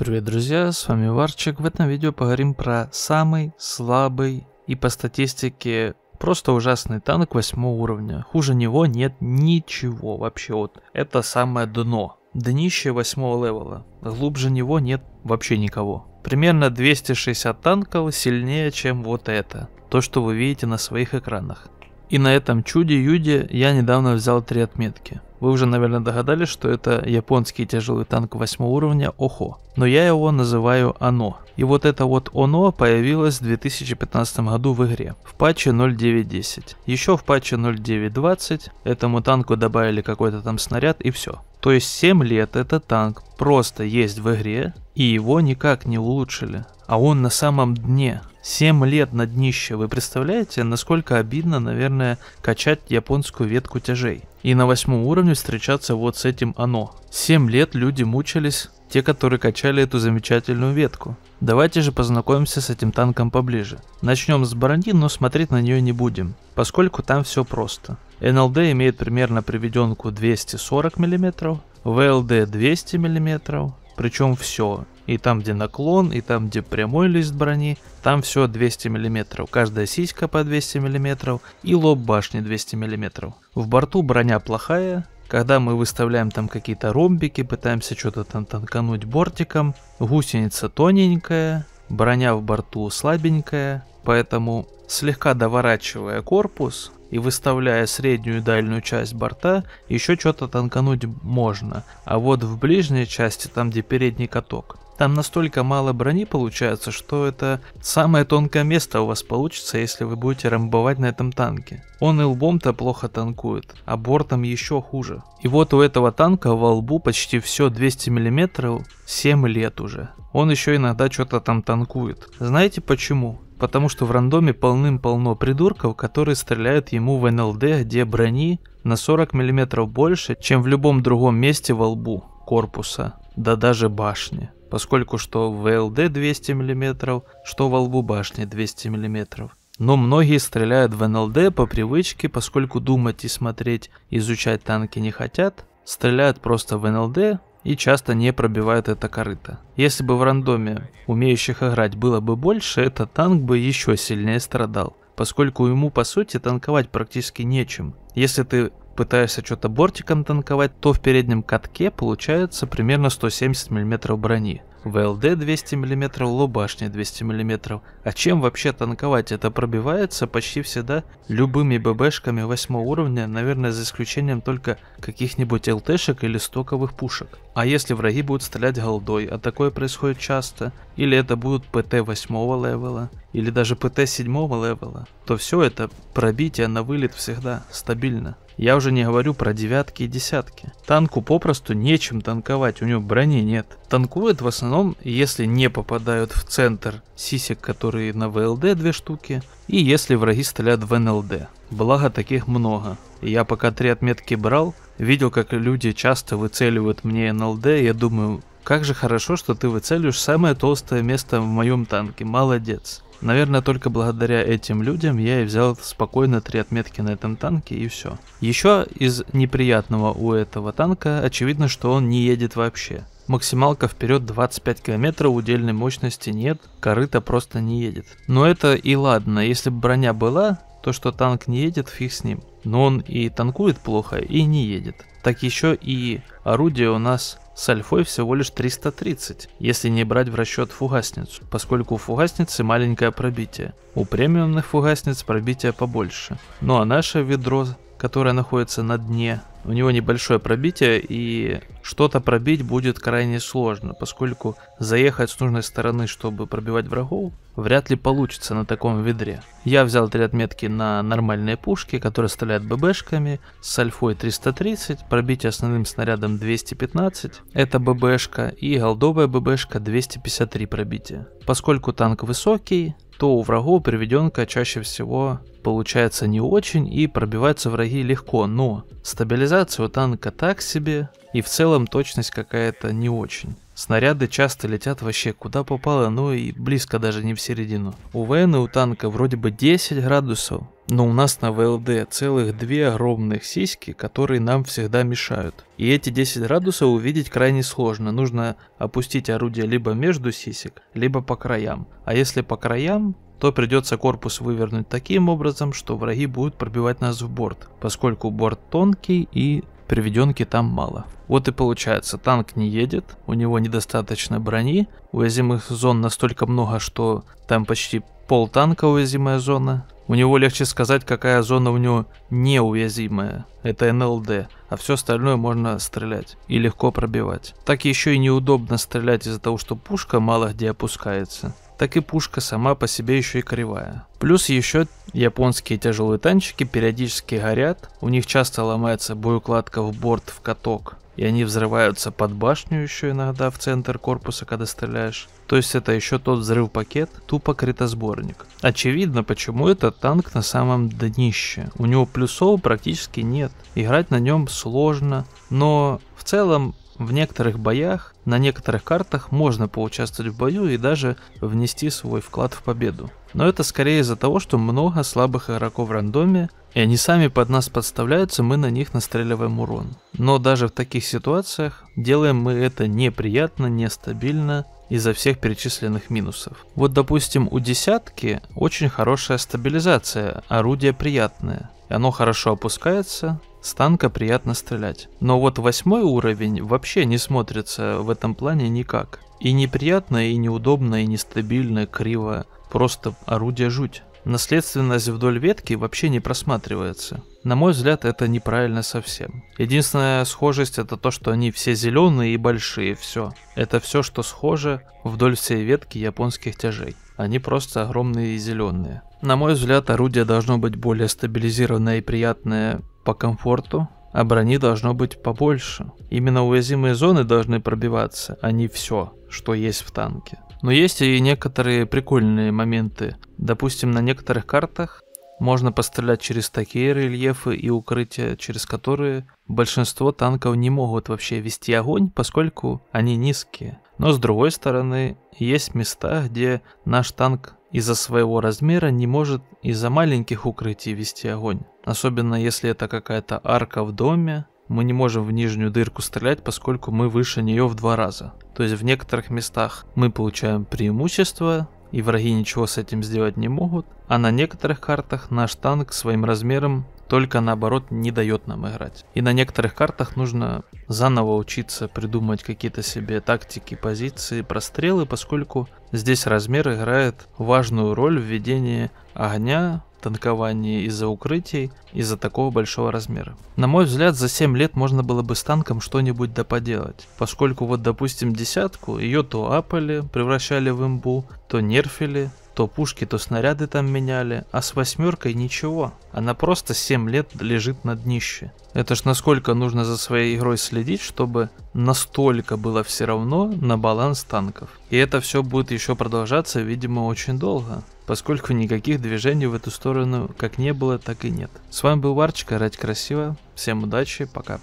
Привет, друзья, с вами Варчик. В этом видео поговорим про самый слабый и по статистике просто ужасный танк 8 уровня. Хуже него нет ничего вообще, вот это самое дно. Днище 8 левела. Глубже него нет вообще никого. Примерно 260 танков сильнее, чем вот это. То, что вы видите на своих экранах. И на этом чуде-юде я недавно взял три отметки. Вы уже, наверное, догадались, что это японский тяжелый танк восьмого уровня Охо. Но я его называю Оно. И вот это вот Оно появилось в 2015 году в игре, в патче 0910. Еще в патче 0920 этому танку добавили какой-то там снаряд и все. То есть 7 лет этот танк просто есть в игре, и его никак не улучшили. А он на самом дне. 7 лет на днище. Вы представляете, насколько обидно, наверное, качать японскую ветку тяжей? И на восьмом уровне встречаться вот с этим оно. Семь лет люди мучились, те, которые качали эту замечательную ветку. Давайте же познакомимся с этим танком поближе. Начнем с Баранди, но смотреть на нее не будем, поскольку там все просто. НЛД имеет примерно приведенку 240 мм, ВЛД 200 мм, причем все, и там, где наклон, и там, где прямой лист брони, там все 200 мм. Каждая сиська по 200 мм и лоб башни 200 мм. В борту броня плохая, когда мы выставляем там какие-то ромбики, пытаемся что-то там танкануть бортиком, гусеница тоненькая, броня в борту слабенькая, Поэтому, слегка доворачивая корпус и выставляя среднюю и дальнюю часть борта, еще что-то танкануть можно. А вот в ближней части, там где передний каток, там настолько мало брони получается, что это самое тонкое место у вас получится, если вы будете рамбовать на этом танке. Он и лбом-то плохо танкует, а бортом еще хуже. И вот у этого танка во лбу почти все 200 мм 7 лет уже. Он еще иногда что-то там танкует. Знаете почему? потому что в рандоме полным-полно придурков, которые стреляют ему в НЛД, где брони на 40 мм больше, чем в любом другом месте во лбу, корпуса, да даже башни. Поскольку что в ЛД 200 мм, что во лбу башни 200 мм. Но многие стреляют в НЛД по привычке, поскольку думать и смотреть, изучать танки не хотят, стреляют просто в НЛД, и часто не пробивают это корыто. Если бы в рандоме умеющих играть было бы больше, этот танк бы еще сильнее страдал, поскольку ему по сути танковать практически нечем. Если ты пытаешься что-то бортиком танковать, то в переднем катке получается примерно 170 мм брони. ВЛД 200 мм, лобашня 200 мм. А чем вообще танковать? Это пробивается почти всегда любыми ББшками 8 уровня, наверное, за исключением только каких-нибудь ЛТшек или стоковых пушек. А если враги будут стрелять голдой, а такое происходит часто, или это будут ПТ 8 левела, или даже ПТ 7 левела, то все это пробитие на вылет всегда стабильно. Я уже не говорю про девятки и десятки. Танку попросту нечем танковать, у него брони нет. Танкует в основном, если не попадают в центр сисек, которые на ВЛД две штуки, и если враги стреляют в НЛД. Благо таких много. Я пока три отметки брал, видел, как люди часто выцеливают мне НЛД, я думаю, как же хорошо, что ты выцеливаешь самое толстое место в моем танке, молодец. Наверное, только благодаря этим людям я и взял спокойно три отметки на этом танке и все. Еще из неприятного у этого танка очевидно, что он не едет вообще. Максималка вперед 25 км, удельной мощности нет, корыто просто не едет. Но это и ладно, если бы броня была, то что танк не едет, фиг с ним. Но он и танкует плохо, и не едет. Так еще и орудие у нас с альфой всего лишь 330, если не брать в расчет фугасницу, поскольку у фугасницы маленькое пробитие. У премиумных фугасниц пробитие побольше. Ну а наше ведро, которое находится на дне, у него небольшое пробитие, и что-то пробить будет крайне сложно, поскольку заехать с нужной стороны, чтобы пробивать врагов, вряд ли получится на таком ведре. Я взял три отметки на нормальные пушки, которые стреляют ББшками, с альфой 330, пробитие основным снарядом 215, это ББшка, и голдовая ББшка 253 пробития. Поскольку танк высокий, что у врагов приведенка чаще всего получается не очень и пробиваются враги легко, но стабилизация у танка так себе и в целом точность какая-то не очень. Снаряды часто летят вообще куда попало, ну и близко даже не в середину. У ВН и у танка вроде бы 10 градусов, но у нас на ВЛД целых две огромных сиськи, которые нам всегда мешают. И эти 10 градусов увидеть крайне сложно. Нужно опустить орудие либо между сисек, либо по краям. А если по краям, то придется корпус вывернуть таким образом, что враги будут пробивать нас в борт, поскольку борт тонкий и приведенки там мало. Вот и получается, танк не едет, у него недостаточно брони, уязвимых зон настолько много, что там почти пол танка уязвимая зона. У него легче сказать, какая зона у него неуязвимая. Это НЛД, а все остальное можно стрелять и легко пробивать. Так еще и неудобно стрелять из-за того, что пушка мало где опускается так и пушка сама по себе еще и кривая. Плюс еще японские тяжелые танчики периодически горят, у них часто ломается боекладка в борт в каток, и они взрываются под башню еще иногда в центр корпуса, когда стреляешь. То есть это еще тот взрыв-пакет, тупо критосборник. Очевидно, почему этот танк на самом днище. У него плюсов практически нет. Играть на нем сложно, но в целом в некоторых боях, на некоторых картах можно поучаствовать в бою и даже внести свой вклад в победу. Но это скорее из-за того, что много слабых игроков в рандоме, и они сами под нас подставляются, мы на них настреливаем урон. Но даже в таких ситуациях делаем мы это неприятно, нестабильно, из-за всех перечисленных минусов. Вот, допустим, у десятки очень хорошая стабилизация, орудие приятное. Оно хорошо опускается, с танка приятно стрелять. Но вот восьмой уровень вообще не смотрится в этом плане никак. И неприятно, и неудобно, и нестабильно, криво. Просто орудие жуть. Наследственность вдоль ветки вообще не просматривается. На мой взгляд, это неправильно совсем. Единственная схожесть это то, что они все зеленые и большие, все. Это все, что схоже вдоль всей ветки японских тяжей. Они просто огромные и зеленые. На мой взгляд, орудие должно быть более стабилизированное и приятное по комфорту, а брони должно быть побольше. Именно уязвимые зоны должны пробиваться, а не все, что есть в танке. Но есть и некоторые прикольные моменты. Допустим, на некоторых картах можно пострелять через такие рельефы и укрытия, через которые большинство танков не могут вообще вести огонь, поскольку они низкие. Но с другой стороны, есть места, где наш танк из-за своего размера не может из-за маленьких укрытий вести огонь. Особенно если это какая-то арка в доме, мы не можем в нижнюю дырку стрелять, поскольку мы выше нее в два раза. То есть в некоторых местах мы получаем преимущество, и враги ничего с этим сделать не могут, а на некоторых картах наш танк своим размером только наоборот не дает нам играть. И на некоторых картах нужно заново учиться придумать какие-то себе тактики, позиции, прострелы, поскольку здесь размер играет важную роль в ведении огня, танковании из-за укрытий, из-за такого большого размера. На мой взгляд, за 7 лет можно было бы с танком что-нибудь да поделать, поскольку вот, допустим, десятку, ее то апали, превращали в имбу, то нерфили, то пушки, то снаряды там меняли, а с восьмеркой ничего. Она просто 7 лет лежит на днище. Это ж насколько нужно за своей игрой следить, чтобы настолько было все равно на баланс танков. И это все будет еще продолжаться, видимо, очень долго поскольку никаких движений в эту сторону как не было, так и нет. С вами был Варчик, орать красиво, всем удачи, пока.